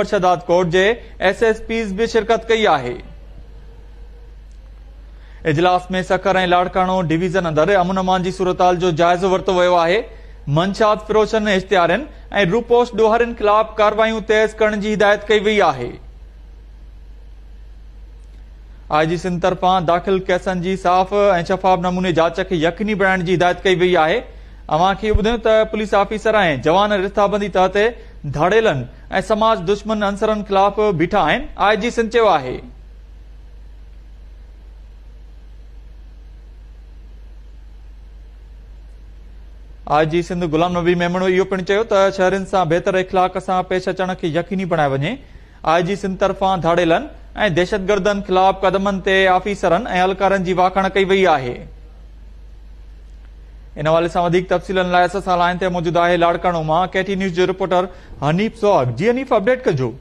इजलास लाड़कानोनाल जो जाइज़ो वर्तो वियो आहे फिरोशन इश्तारनि ऐं रूपोश डोहारनि ख़िलाफ़ कारवायूं तेज़ करण जी हिदायत दाख़िल केसनि जी साफ़ ऐं शफ़ाफ़ नमूने जांच खे यकीनी बणाइण जी तहत ऐं समाज दुश्मन अंसरनि ख़िलाफ़ बीठा आहिनि आई जी सिंध गुलाम नबी मेमणो इहो पिणु चयो त शहरनि सां बहितर इख़लाक सां पेष अचण खे यकीनी बणायो वञे आई सिंध तर्फ़ां धाड़ियल ऐं दहशतगर्दनि ख़िलाफ़ क़दमनि ते आफिसरनि ऐं अहलकारनि जी वाखाण कई वई आहे એના વાલે સામાજિક તફસીલ અનલાયસા સાલાયન તેમજ ઉદાહે લાડકાણોમાં KT news reporter Hanif Sohag ji Hanif update કરજો